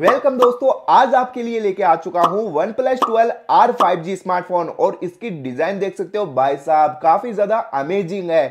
welcome दोस्तों आज आपके लिए लेके आ चुका हूं OnePlus twelve R five G smartphone और इसकी डिजाइन देख सकते हो भाई साहब काफी ज्यादा अमेजिंग है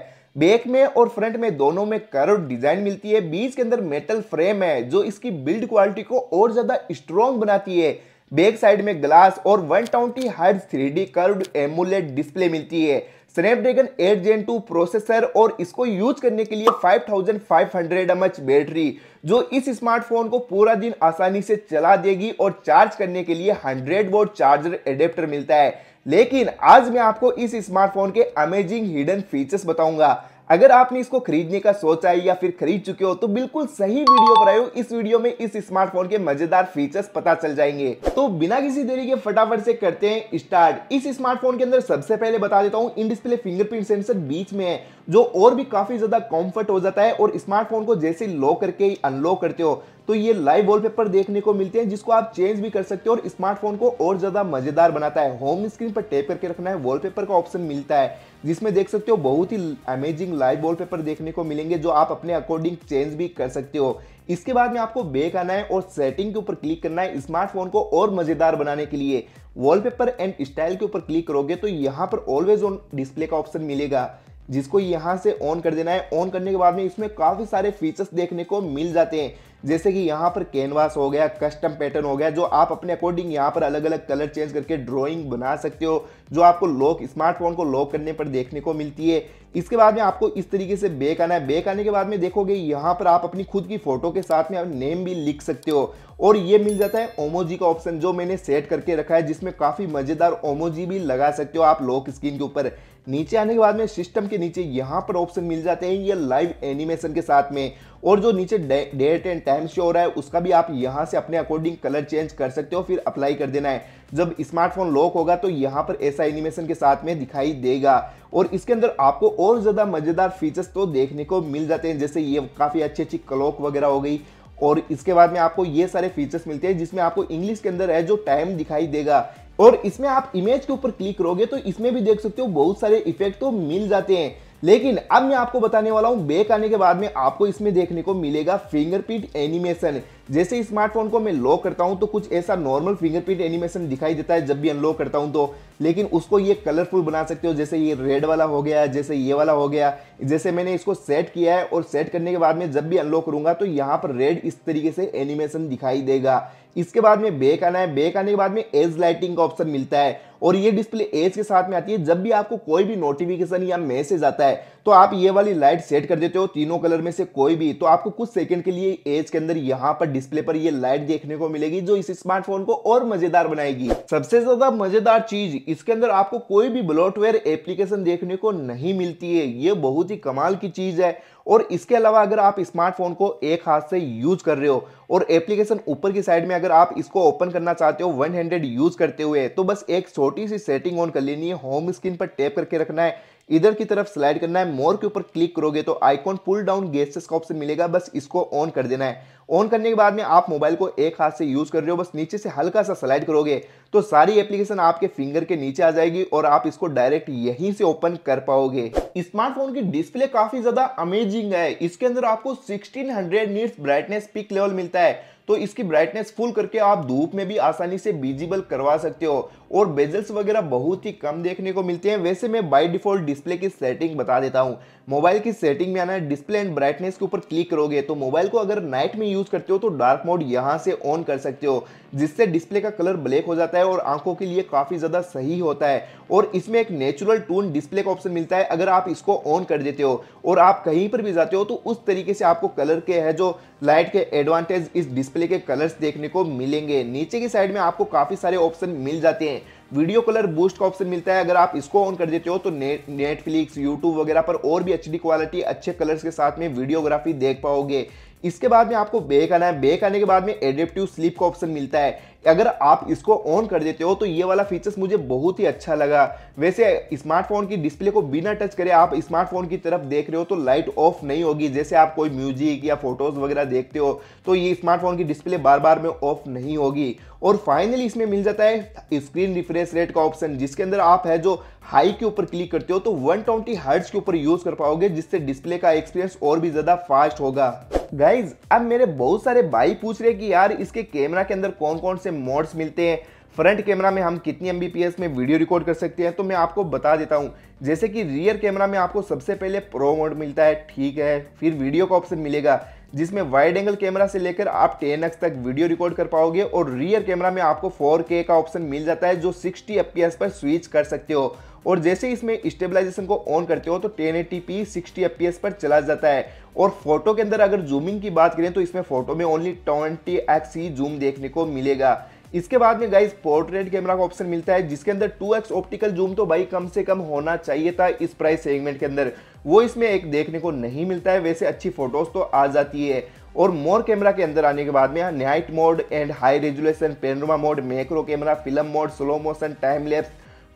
बैक में और फ्रंट में दोनों में कर्व डिजाइन मिलती है बीच के अंदर मेटल फ्रेम है जो इसकी बिल्ड क्वालिटी को और ज्यादा स्ट्रॉन्ग बनाती है बैक साइड में ग्लास और 120 twenty hertz three D curved AMOLED display मिलती है स्नैपड्रैगन 8 जेन 2 प्रोसेसर और इसको यूज करने के लिए 5500 थाउजेंड बैटरी जो इस स्मार्टफोन को पूरा दिन आसानी से चला देगी और चार्ज करने के लिए 100 वोट चार्जर एडेप्टर मिलता है लेकिन आज मैं आपको इस स्मार्टफोन के अमेजिंग हिडन फीचर्स बताऊंगा अगर आपने इसको खरीदने का सोचा है या फिर खरीद चुके हो तो बिल्कुल सही वीडियो पर आयो इस वीडियो में इस स्मार्टफोन के मजेदार फीचर्स पता चल जाएंगे तो बिना किसी देरी के फटाफट से करते हैं स्टार्ट इस स्मार्टफोन के अंदर सबसे पहले बता देता हूँ इन डिस्प्ले फिंगरप्रिंट सेंसर बीच में है जो और भी काफी ज्यादा कॉम्फर्ट हो जाता है और स्मार्टफोन को जैसे लॉक करके अनलॉक करते हो तो ये लाइव वॉलपेपर देखने को मिलते हैं जिसको आप चेंज भी कर सकते हो और स्मार्टफोन को और ज़्यादा मज़ेदार बनाता है होम स्क्रीन पर टैप करके रखना है वॉलपेपर का ऑप्शन मिलता है जिसमें देख सकते हो बहुत ही अमेजिंग लाइव वॉलपेपर देखने को मिलेंगे जो आप अपने अकॉर्डिंग चेंज भी कर सकते हो इसके बाद में आपको बेक आना है और सेटिंग के ऊपर क्लिक करना है स्मार्टफोन को और मज़ेदार बनाने के लिए वॉलपेपर एंड स्टाइल के ऊपर क्लिक करोगे तो यहाँ पर ऑलवेज ऑन डिस्प्ले का ऑप्शन मिलेगा जिसको यहाँ से ऑन कर देना है ऑन करने के बाद में इसमें काफ़ी सारे फीचर्स देखने को मिल जाते हैं जैसे कि यहाँ पर कैनवास हो गया कस्टम पैटर्न हो गया जो आप अपने अकॉर्डिंग यहाँ पर अलग अलग कलर चेंज करके ड्राइंग बना सकते हो जो आपको लॉक स्मार्टफोन को लॉक करने पर देखने को मिलती है इसके बाद में आपको इस तरीके से बैक आना है बैक आने के बाद में देखोगे यहाँ पर आप अपनी खुद की फोटो के साथ में आप नेम भी लिख सकते हो और ये मिल जाता है ओमोजी का ऑप्शन जो मैंने सेट करके रखा है जिसमें काफ़ी मज़ेदार ओमोजी भी लगा सकते हो आप लॉक स्क्रीन के ऊपर नीचे आने के बाद में सिस्टम के नीचे यहाँ पर ऑप्शन मिल जाते हैं ये लाइव एनिमेशन के साथ में और जो नीचे डेट एंड टाइम शो हो रहा है उसका भी आप यहाँ से अपने अकॉर्डिंग कलर चेंज कर सकते हो फिर अप्लाई कर देना है जब स्मार्टफोन लॉक होगा तो यहाँ पर ऐसा एनिमेशन के साथ में दिखाई देगा और इसके अंदर आपको और ज़्यादा मज़ेदार फीचर्स तो देखने को मिल जाते हैं जैसे ये काफ़ी अच्छी अच्छी क्लॉक वगैरह हो गई और इसके बाद में आपको ये सारे फीचर्स मिलते हैं जिसमें आपको इंग्लिश के अंदर है जो टाइम दिखाई देगा और इसमें आप इमेज के ऊपर क्लिक करोगे तो इसमें भी देख सकते हो बहुत सारे इफेक्ट तो मिल जाते हैं लेकिन अब मैं आपको बताने वाला हूं बेक आने के बाद में आपको इसमें देखने को मिलेगा फिंगरप्रिंट एनिमेशन जैसे स्मार्टफोन को मैं लॉक करता हूँ तो कुछ ऐसा नॉर्मल फिंगरप्रिंट एनिमेशन दिखाई देता है जब भी अनलॉक करता हूँ तो लेकिन उसको ये कलरफुल बना सकते हो जैसे ये रेड वाला हो गया जैसे ये वाला हो गया जैसे मैंने इसको सेट किया है और सेट करने के बाद में जब भी अनलॉक करूंगा तो यहाँ पर रेड इस तरीके से एनिमेशन दिखाई देगा इसके बाद में बेक आना है बेक आने के बाद में एज लाइटिंग का ऑप्शन मिलता है और ये डिस्प्ले एज के साथ में आती है जब भी आपको कोई भी नोटिफिकेशन या मैसेज आता है तो आप ये वाली लाइट सेट कर देते हो तीनों कलर में से कोई भी तो आपको कुछ सेकंड के लिए एज के अंदर यहाँ पर डिस्प्ले पर ये लाइट देखने को मिलेगी जो इस स्मार्टफोन को और मजेदार बनाएगी सबसे ज्यादा मजेदार चीज इसके अंदर आपको कोई भी ब्लॉटवेयर एप्लीकेशन देखने को नहीं मिलती है ये बहुत ही कमाल की चीज है और इसके अलावा अगर आप स्मार्टफोन को एक हाथ से यूज कर रहे हो और एप्लीकेशन ऊपर की साइड में अगर आप इसको ओपन करना चाहते हो वन हैंडेड यूज करते हुए तो बस एक छोटी सी सेटिंग ऑन कर लेनी है होम स्क्रीन पर टैप करके रखना है इधर की तरफ स्लाइड करना है मोर के ऊपर क्लिक करोगे तो आइकॉन पुल डाउन गेस्ट का ऑप्शन मिलेगा बस इसको ऑन कर देना है ऑन करने के बाद में आप मोबाइल को एक हाथ से यूज कर रहे हो बस नीचे से हल्का सा स्लाइड करोगे तो सारी एप्लीकेशन आपके फिंगर के नीचे आ जाएगी और आप इसको डायरेक्ट यहीं से ओपन कर पाओगे स्मार्टफोन की डिस्प्ले काफी ज्यादा अमेजिंग है इसके अंदर आपको 1600 हंड्रेड ब्राइटनेस पिक लेवल मिलता है तो इसकी ब्राइटनेस फुल करके आप धूप में भी आसानी से विजिबल करवा सकते हो और बेजल्स वगैरह बहुत ही कम देखने को मिलते हैं वैसे मैं बाई डिफॉल्ट डिस्प्ले की सेटिंग बता देता हूँ मोबाइल की सेटिंग में आना है डिस्प्ले एंड ब्राइटनेस के ऊपर क्लिक करोगे तो मोबाइल को अगर नाइट में यूज़ करते हो तो डार्क मोड यहाँ से ऑन कर सकते हो जिससे डिस्प्ले का कलर ब्लैक हो जाता है और आंखों के लिए काफ़ी ज़्यादा सही होता है और इसमें एक नेचुरल टून डिस्प्ले का ऑप्शन मिलता है अगर आप इसको ऑन कर देते हो और आप कहीं पर भी जाते हो तो उस तरीके से आपको कलर के है जो लाइट के एडवांटेज इस डिस्प्ले के कलर्स देखने को मिलेंगे नीचे की साइड में आपको काफ़ी सारे ऑप्शन मिल जाते हैं में वीडियो कलर बूस्ट का ऑप्शन मिलता है अगर आप इसको ऑन कर देते हो तो ने, नेटफ्लिक्स यूट्यूब वगैरह पर और भी अच्छी क्वालिटी अच्छे कलर्स के साथ में वीडियोग्राफी देख पाओगे इसके बाद में आपको बेक आना है बेक आने के बाद में एडेप्टिव स्लीप का ऑप्शन मिलता है अगर आप इसको ऑन कर देते हो तो ये वाला फीचर्स मुझे बहुत ही अच्छा लगा वैसे स्मार्टफोन की डिस्प्ले को बिना टच करे आप स्मार्टफोन की तरफ देख रहे हो तो लाइट ऑफ नहीं होगी जैसे आप कोई म्यूजिक या फोटोज वगैरह देखते हो तो ये स्मार्टफोन की डिस्प्ले बार बार में ऑफ नहीं होगी और फाइनली इसमें मिल जाता है स्क्रीन रिफ्रेश रेट का ऑप्शन जिसके अंदर आप है जो हाई के ऊपर क्लिक करते हो तो 120 ट्वेंटी के ऊपर यूज कर पाओगे जिससे डिस्प्ले का एक्सपीरियंस और भी ज्यादा फास्ट होगा गाइज अब मेरे बहुत सारे भाई पूछ रहे कि यार इसके कैमरा के अंदर कौन कौन से से मॉड्स मिलते हैं फ्रंट कैमरा में हम कितनी एम में वीडियो रिकॉर्ड कर सकते हैं तो मैं आपको बता देता हूँ जैसे कि रियर कैमरा में आपको सबसे पहले प्रो मोड मिलता है ठीक है फिर वीडियो का ऑप्शन मिलेगा जिसमें वाइड एंगल कैमरा से लेकर आप टेन तक वीडियो रिकॉर्ड कर पाओगे और रियर कैमरा में आपको 4K का ऑप्शन मिल जाता है जो 60 एफ पर स्विच कर सकते हो और जैसे इसमें स्टेबलाइजेशन को ऑन करते हो तो 1080p 60 एफ पर चला जाता है और फोटो के अंदर अगर जूमिंग की बात करें तो इसमें फोटो में ओनली 20x ही जूम देखने को मिलेगा इसके बाद में गाइज पोर्ट्रेट कैमरा का ऑप्शन मिलता है जिसके अंदर 2x ऑप्टिकल जूम तो भाई कम से कम होना चाहिए था इस प्राइस सेगमेंट के अंदर वो इसमें एक देखने को नहीं मिलता है वैसे अच्छी फोटोज तो आ जाती है और मोर कैमरा के अंदर आने के बाद में night mode and high resolution panorama mode macro camera film mode slow motion time lapse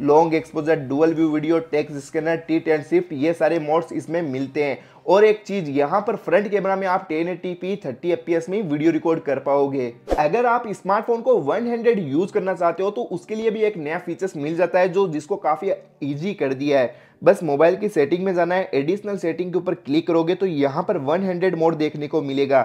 long exposure dual view video text scanner T and shift ये सारे मोड्स इसमें मिलते हैं और एक चीज यहाँ पर फ्रंट कैमरा में आप 1080p 30 fps में वीडियो रिकॉर्ड कर पाओगे अगर आप स्मार्टफोन को 100 यूज करना चाहते हो तो उसके लिए भी एक नया फीचर्स मिल जाता है जो जिसको काफी इजी कर दिया है बस मोबाइल की सेटिंग में जाना है एडिशनल सेटिंग के ऊपर क्लिक करोगे तो यहाँ पर 100 मोड देखने को मिलेगा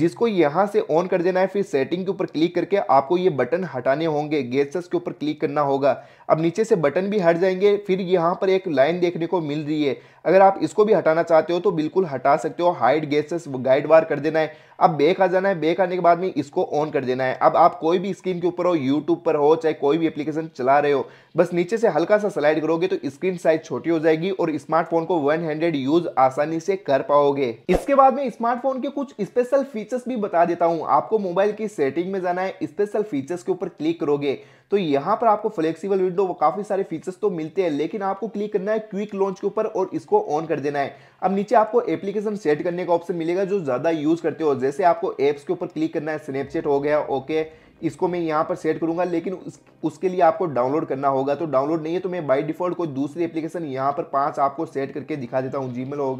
जिसको यहाँ से ऑन कर देना है फिर सेटिंग के ऊपर क्लिक करके आपको ये बटन हटाने होंगे गेस्टस के ऊपर क्लिक करना होगा अब नीचे से बटन भी हट जाएंगे फिर यहाँ पर एक लाइन देखने को मिल रही है अगर आप इसको भी हटाना चाहते हो तो बिल्कुल हटा सकते हो हाइड गेसेस गाइड वार कर देना है अब बेक आ जाना है बेक आने के बाद में इसको ऑन कर देना है अब आप कोई भी स्क्रीन के ऊपर हो यूट्यूब पर हो चाहे कोई भी एप्लीकेशन चला रहे हो बस नीचे से हल्का सा स्लाइड करोगे तो स्क्रीन साइज छोटी हो जाएगी और स्मार्टफोन को वन हैंडेड यूज आसानी से कर पाओगे इसके बाद में स्मार्टफोन के कुछ स्पेशल फीचर्स भी बता देता हूँ आपको मोबाइल की सेटिंग में जाना है स्पेशल फीचर्स के ऊपर क्लिक करोगे तो यहाँ पर आपको फ्लेक्सिबल विंडो काफ़ी सारे फीचर्स तो मिलते हैं लेकिन आपको क्लिक करना है क्विक लॉन्च के ऊपर और इसको ऑन कर देना है अब नीचे आपको एप्लीकेशन सेट करने का ऑप्शन मिलेगा जो ज़्यादा यूज़ करते हो जैसे आपको एप्स के ऊपर क्लिक करना है स्नैपचैट हो गया ओके इसको मैं यहाँ पर सेट करूंगा लेकिन उस, उसके लिए आपको डाउनलोड करना होगा तो डाउनलोड नहीं है तो मैं बाई डिफ़ॉल्ट कोई दूसरी एप्लीकेशन यहाँ पर पाँच आपको सेट करके दिखा देता हूँ जीमेल हो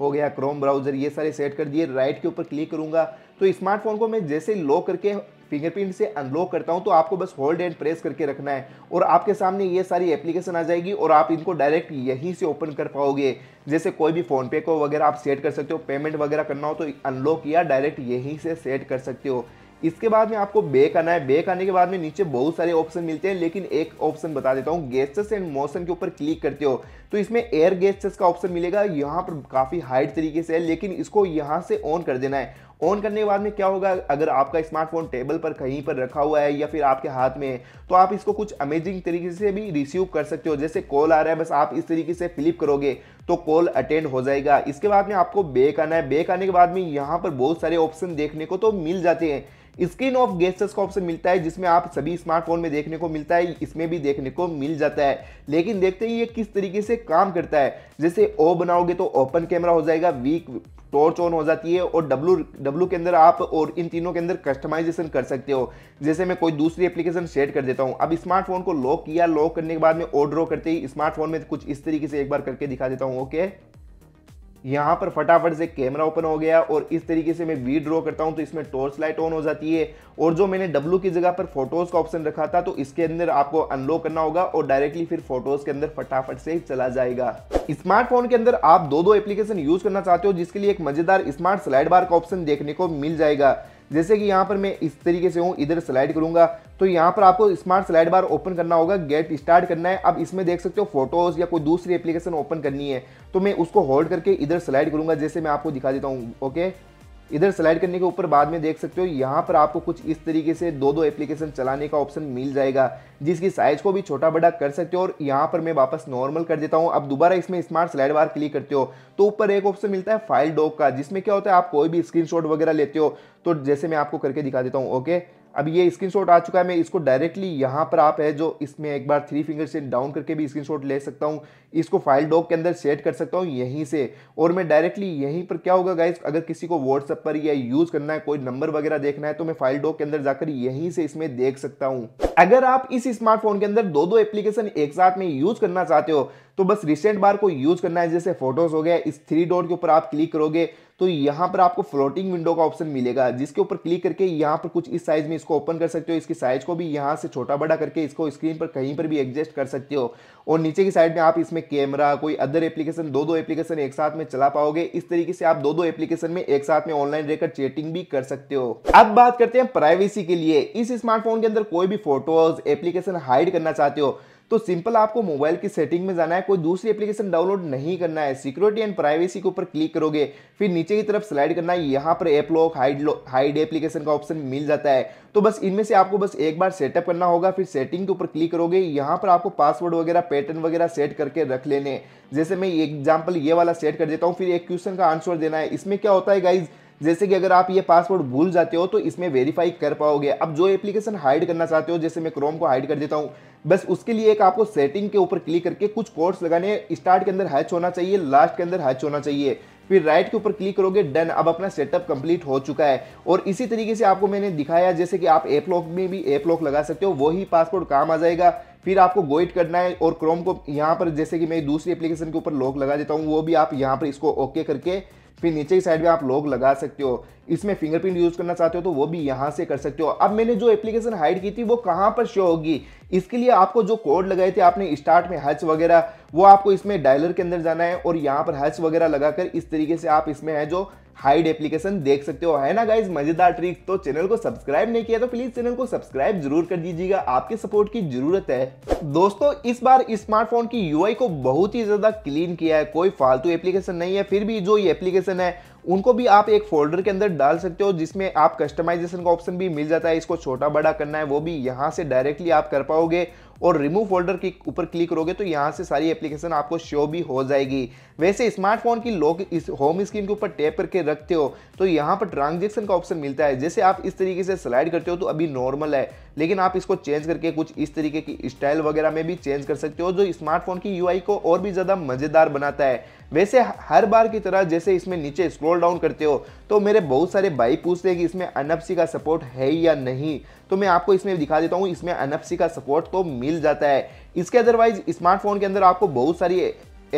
हो गया क्रोम ब्राउज़र ये सारे सेट कर दिए राइट के ऊपर क्लिक करूंगा तो स्मार्टफोन को मैं जैसे लॉक करके फिंगरप्रिंट से अनलॉक करता हूं तो आपको बस होल्ड एंड प्रेस करके रखना है और आपके सामने ये सारी एप्लीकेशन आ जाएगी और आप इनको डायरेक्ट यहीं से ओपन कर पाओगे जैसे कोई भी फ़ोनपे को वगैरह आप सेट कर सकते हो पेमेंट वगैरह करना हो तो अनलॉक या डायरेक्ट यहीं से सेट कर सकते हो इसके बाद में आपको बेक आना है बेक आने के बाद में नीचे बहुत सारे ऑप्शन मिलते हैं लेकिन एक ऑप्शन बता देता हूँ गेस्टस एंड मोशन के ऊपर क्लिक करते हो तो इसमें एयर गेस्टस का ऑप्शन मिलेगा यहाँ पर काफ़ी हाइट तरीके से है लेकिन इसको यहाँ से ऑन कर देना है ऑन करने के बाद में क्या होगा अगर आपका स्मार्टफोन टेबल पर कहीं पर रखा हुआ है या फिर आपके हाथ में है तो आप इसको कुछ अमेजिंग तरीके से भी रिसीव कर सकते हो जैसे कॉल आ रहा है बस आप इस तरीके से फ्लिप करोगे तो कॉल अटेंड हो जाएगा इसके बाद में आपको बेक आना है बेक आने के बाद में यहाँ पर बहुत सारे ऑप्शन देखने को तो मिल जाते हैं स्क्रीन ऑफ गेस्टर्स का ऑप्शन मिलता है जिसमें आप सभी स्मार्टफोन में देखने को मिलता है इसमें भी देखने को मिल जाता है लेकिन देखते हैं ये किस तरीके से काम करता है जैसे ओ बनाओगे तो ओपन कैमरा हो जाएगा वीक टॉर्च ऑन हो जाती है और डब्लू डब्लू के अंदर आप और इन तीनों के अंदर कस्टमाइजेशन कर सकते हो जैसे मैं कोई दूसरी एप्लीकेशन सेट कर देता हूँ अब स्मार्टफोन को लॉक किया लॉक करने के बाद में ऑर्डर करते ही स्मार्टफोन में कुछ इस तरीके से एक बार करके दिखा देता हूँ ओके यहाँ पर फटाफट से कैमरा ओपन हो गया और इस तरीके से मैं वी ड्रॉ करता हूँ तो इसमें टॉर्च लाइट ऑन हो जाती है और जो मैंने डब्लू की जगह पर फोटोज़ का ऑप्शन रखा था तो इसके अंदर आपको अनलॉक करना होगा और डायरेक्टली फिर फोटोज़ के अंदर फटाफट से चला जाएगा स्मार्टफोन के अंदर आप दो दो एप्लीकेशन यूज़ करना चाहते हो जिसके लिए एक मज़ेदार स्मार्ट स्लाइड बार का ऑप्शन देखने को मिल जाएगा जैसे कि यहाँ पर मैं इस तरीके से हूँ इधर स्लाइड करूँगा तो यहाँ पर आपको स्मार्ट स्लाइड बार ओपन करना होगा गेट स्टार्ट करना है अब इसमें देख सकते हो फोटोज या कोई दूसरी एप्लीकेशन ओपन करनी है तो मैं उसको होल्ड करके इधर स्लाइड करूँगा जैसे मैं आपको दिखा देता हूँ ओके इधर स्लाइड करने के ऊपर बाद में देख सकते हो यहाँ पर आपको कुछ इस तरीके से दो दो एप्लीकेशन चलाने का ऑप्शन मिल जाएगा जिसकी साइज को भी छोटा बड़ा कर सकते हो और यहाँ पर मैं वापस नॉर्मल कर देता हूँ अब दोबारा इसमें स्मार्ट स्लाइड बार क्लिक करते हो तो ऊपर एक ऑप्शन मिलता है फाइल डॉक का जिसमें क्या होता है आप कोई भी स्क्रीन वगैरह लेते हो तो जैसे मैं आपको करके दिखा देता हूँ ओके अब ये स्क्रीनशॉट आ चुका है मैं इसको डायरेक्टली यहाँ पर आप है जो इसमें एक बार थ्री फिंगर से डाउन करके भी स्क्रीनशॉट ले सकता हूँ इसको फाइल डॉक के अंदर सेट कर सकता हूँ यहीं से और मैं डायरेक्टली यहीं पर क्या होगा गाइज अगर किसी को व्हाट्सअप पर या यूज़ करना है कोई नंबर वगैरह देखना है तो मैं फाइल डॉक के अंदर जाकर यहीं से इसमें देख सकता हूँ अगर आप इस स्मार्टफोन के अंदर दो दो एप्लीकेशन एक साथ में यूज़ करना चाहते हो तो बस रिसेंट बार को यूज करना है जैसे फोटोज हो गया इस थ्री डॉट के ऊपर आप क्लिक करोगे तो यहाँ पर आपको फ्लोटिंग विंडो का ऑप्शन मिलेगा जिसके ऊपर क्लिक करके यहां पर कुछ इस साइज में इसको ओपन कर सकते हो इसकी साइज को भी यहां से छोटा बड़ा करके इसको स्क्रीन पर कहीं पर भी एडजस्ट कर सकते हो और नीचे की साइड में आप इसमें कैमरा कोई अदर एप्लीकेशन दो दो एप्लीकेशन एक साथ में चला पाओगे इस तरीके से आप दो दो एप्लीकेशन में एक साथ में ऑनलाइन रहकर चैटिंग भी कर सकते हो अब बात करते हैं प्राइवेसी के लिए इस स्मार्टफोन के अंदर कोई भी फोटोज एप्लीकेशन हाइड करना चाहते हो तो सिंपल आपको मोबाइल की सेटिंग में जाना है कोई दूसरी एप्लीकेशन डाउनलोड नहीं करना है सिक्योरिटी एंड प्राइवेसी के ऊपर क्लिक करोगे फिर नीचे की तरफ स्लाइड करना है यहाँ पर app lock hide hide application का ऑप्शन मिल जाता है तो बस इनमें से आपको बस एक बार सेटअप करना होगा फिर सेटिंग के ऊपर क्लिक करोगे यहाँ पर आपको पासवर्ड वगैरह पैटर्न वगैरह सेट करके रख लेने जैसे मैं एग्जाम्पल ये वाला सेट कर देता हूँ फिर एक क्वेश्चन का आंसर देना है इसमें क्या होता है गाइज़ जैसे कि अगर आप ये पासवर्ड भूल जाते हो तो इसमें वेरीफाई कर पाओगे अब जो एप्लीकेशन हाइड करना चाहते हो जैसे मैं क्रोम को हाइड कर देता हूँ बस उसके लिए एक आपको सेटिंग के ऊपर क्लिक करके कुछ कोड्स लगाने स्टार्ट के अंदर हैच होना चाहिए लास्ट के अंदर हैच होना चाहिए फिर राइट के ऊपर क्लिक करोगे डन अब अपना सेटअप कंप्लीट हो चुका है और इसी तरीके से आपको मैंने दिखाया जैसे कि आप एप लॉक में भी एप लॉक लगा सकते हो वही पासपोर्ट काम आ जाएगा फिर आपको गोइट करना है और क्रोम को यहाँ पर जैसे कि मैं दूसरी एप्लीकेशन के ऊपर लॉक लगा देता हूँ वो भी आप यहाँ पर इसको ओके करके फिर नीचे की साइड में आप लॉक लगा सकते हो इसमें फिंगरप्रिंट यूज़ करना चाहते हो तो वो भी यहाँ से कर सकते हो अब मैंने जो एप्लीकेशन हाइड की थी वो कहाँ पर शो होगी इसके लिए आपको जो कोड लगाए थे आपने स्टार्ट में हच वगैरह वो आपको इसमें डायलर के अंदर जाना है और यहाँ पर हच वगैरह लगाकर इस तरीके से आप इसमें है जो हाइड एप्लीकेशन देख सकते हो है ना गाइज मजेदार ट्रिक तो चैनल को सब्सक्राइब नहीं किया तो प्लीज चैनल को सब्सक्राइब जरूर कर दीजिएगा आपके सपोर्ट की जरूरत है दोस्तों इस बार स्मार्टफोन की यूआई को बहुत ही ज्यादा क्लीन किया है कोई फालतू एप्लीकेशन नहीं है फिर भी जो ये एप्लीकेशन है उनको भी आप एक फोल्डर के अंदर डाल सकते हो जिसमें आप कस्टमाइजेशन का ऑप्शन भी मिल जाता है इसको छोटा बड़ा करना है वो भी यहाँ से डायरेक्टली आप कर पाओगे और रिमूव फोल्डर के ऊपर क्लिक करोगे तो यहाँ से सारी एप्लीकेशन आपको शो भी हो जाएगी वैसे स्मार्टफोन की लॉक इस होम स्क्रीन के ऊपर टैप करके रखते हो तो यहाँ पर ट्रांजेक्शन का ऑप्शन मिलता है जैसे आप इस तरीके से स्लाइड करते हो तो अभी नॉर्मल है लेकिन आप इसको चेंज करके कुछ इस तरीके की स्टाइल वगैरह में भी चेंज कर सकते हो जो स्मार्टफोन की यूआई को और भी ज़्यादा मज़ेदार बनाता है वैसे हर बार की तरह जैसे इसमें नीचे स्क्रॉल डाउन करते हो तो मेरे बहुत सारे भाई पूछते हैं कि इसमें अनपसी का सपोर्ट है या नहीं तो मैं आपको इसमें दिखा देता हूँ इसमें अनपसी का सपोर्ट तो मिल जाता है इसके अदरवाइज स्मार्टफोन के अंदर आपको बहुत सारी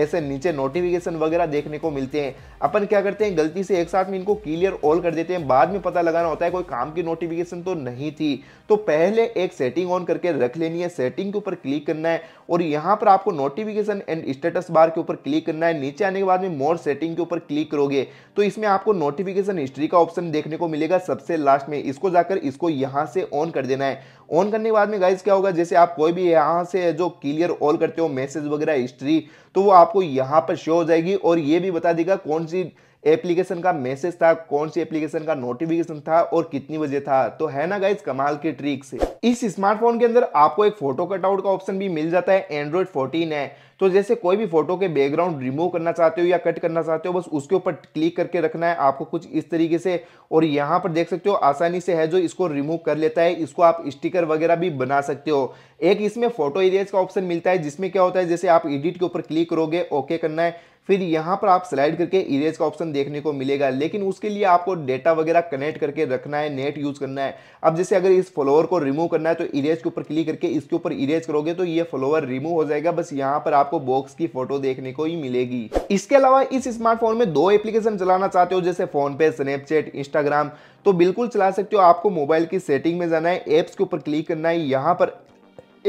ऐसे नीचे नोटिफिकेशन वगैरह देखने को मिलते हैं अपन क्या करते हैं गलती से एक साथ में इनको क्लियर ऑल कर देते हैं बाद में पता लगाना होता है कोई काम की नोटिफिकेशन तो नहीं थी तो पहले एक सेटिंग ऑन करके रख लेनी है सेटिंग के ऊपर क्लिक करना है और यहां पर आपको नोटिफिकेशन एंड स्टेटस बार के ऊपर क्लिक करना है नीचे आने के बाद में मोर सेटिंग के ऊपर क्लिक करोगे तो इसमें आपको नोटिफिकेशन हिस्ट्री का ऑप्शन देखने को मिलेगा सबसे लास्ट में इसको जाकर इसको यहां से ऑन कर देना है ऑन करने के बाद में गाइज क्या होगा जैसे आप कोई भी यहाँ से जो क्लियर ऑल करते हो मैसेज वगैरह हिस्ट्री तो वो आपको यहाँ पर शो हो जाएगी और ये भी बता देगा कौन सी एप्लीकेशन का मैसेज था कौन सी एप्लीकेशन का नोटिफिकेशन था और कितनी बजे था तो है ना गाइज कमाल की ट्रिक से इस स्मार्टफोन के अंदर आपको एक फोटो कटआउट का ऑप्शन भी मिल जाता है एंड्रॉइड फोर्टीन है तो जैसे कोई भी फोटो के बैकग्राउंड रिमूव करना चाहते हो या कट करना चाहते हो बस उसके ऊपर क्लिक करके रखना है आपको कुछ इस तरीके से और यहाँ पर देख सकते हो आसानी से है जो इसको रिमूव कर लेता है इसको आप स्टिकर वगैरह भी बना सकते हो एक इसमें फोटो इरेज का ऑप्शन मिलता है जिसमें क्या होता है जैसे आप एडिट के ऊपर क्लिक करोगे ओके करना है फिर यहाँ पर आप स्लाइड करके इरेज का ऑप्शन देखने को मिलेगा लेकिन उसके लिए आपको डेटा वगैरह कनेक्ट करके रखना है नेट यूज़ करना है अब जैसे अगर इस फ्लोवर को रिमूव करना है तो इरेज के ऊपर क्लिक करके इसके ऊपर इरेज करोगे तो ये फ्लोवर रिमूव हो जाएगा बस यहाँ पर आपको बॉक्स की फोटो देखने को ही मिलेगी इसके अलावा इस स्मार्टफोन में दो एप्लीकेशन चलाना चाहते हो जैसे फोनपे स्नैपचैट इंस्टाग्राम तो बिल्कुल चला सकते हो आपको मोबाइल की सेटिंग में जाना है एप्स के ऊपर क्लिक करना है यहाँ पर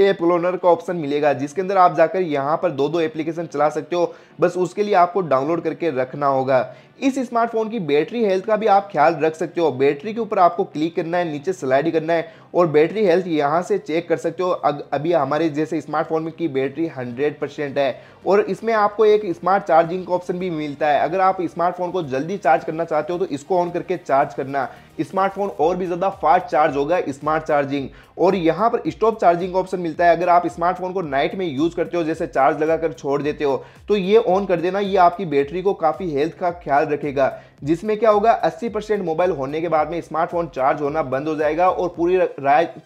एप लोनर का ऑप्शन मिलेगा जिसके अंदर आप जाकर यहाँ पर दो दो एप्लीकेशन चला सकते हो बस उसके लिए आपको डाउनलोड करके रखना होगा इस स्मार्टफोन की बैटरी हेल्थ का भी आप ख्याल रख सकते हो बैटरी के ऊपर आपको क्लिक करना है नीचे स्लाइड करना है और बैटरी हेल्थ यहाँ से चेक कर सकते हो अभी हमारे जैसे स्मार्टफोन में की बैटरी 100 परसेंट है और इसमें आपको एक स्मार्ट चार्जिंग का ऑप्शन भी मिलता है अगर आप स्मार्टफोन को जल्दी चार्ज करना चाहते हो तो इसको ऑन करके चार्ज करना स्मार्टफोन और भी ज़्यादा फास्ट चार्ज होगा स्मार्ट चार्जिंग और यहाँ पर स्टॉप चार्जिंग का ऑप्शन मिलता है अगर आप स्मार्टफोन को नाइट में यूज़ करते हो जैसे चार्ज लगाकर छोड़ देते हो तो ये ऑन कर देना ये आपकी बैटरी को काफ़ी हेल्थ का ख्याल याद रखेगा जिसमें क्या होगा 80 परसेंट मोबाइल होने के बाद में स्मार्टफोन चार्ज होना बंद हो जाएगा और पूरी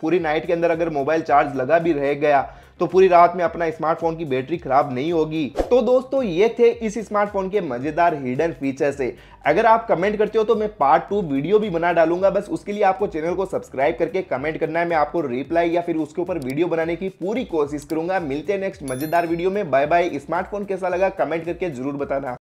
पूरी नाइट के अंदर अगर मोबाइल चार्ज लगा भी रह गया तो पूरी रात में अपना स्मार्टफोन की बैटरी खराब नहीं होगी तो दोस्तों ये थे इस स्मार्टफोन के मजेदार हिडन फीचर से अगर आप कमेंट करते हो तो मैं पार्ट टू वीडियो भी बना डालूंगा बस उसके लिए आपको चैनल को सब्सक्राइब करके कमेंट करना है मैं आपको रिप्लाई या फिर उसके ऊपर वीडियो बनाने की पूरी कोशिश करूंगा मिलते हैं नेक्स्ट मजेदार वीडियो में बाय बाय स्मार्टफोन कैसा लगा कमेंट करके जरूर बताना